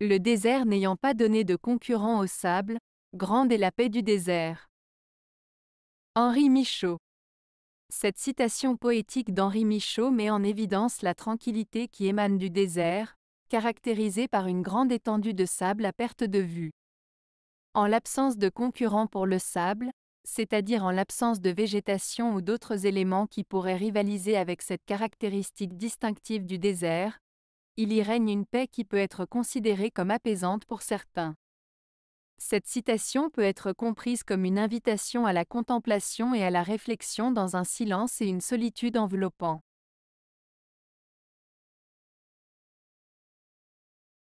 le désert n'ayant pas donné de concurrent au sable, grande est la paix du désert. Henri Michaud Cette citation poétique d'Henri Michaud met en évidence la tranquillité qui émane du désert, caractérisée par une grande étendue de sable à perte de vue. En l'absence de concurrent pour le sable, c'est-à-dire en l'absence de végétation ou d'autres éléments qui pourraient rivaliser avec cette caractéristique distinctive du désert, il y règne une paix qui peut être considérée comme apaisante pour certains. Cette citation peut être comprise comme une invitation à la contemplation et à la réflexion dans un silence et une solitude enveloppant.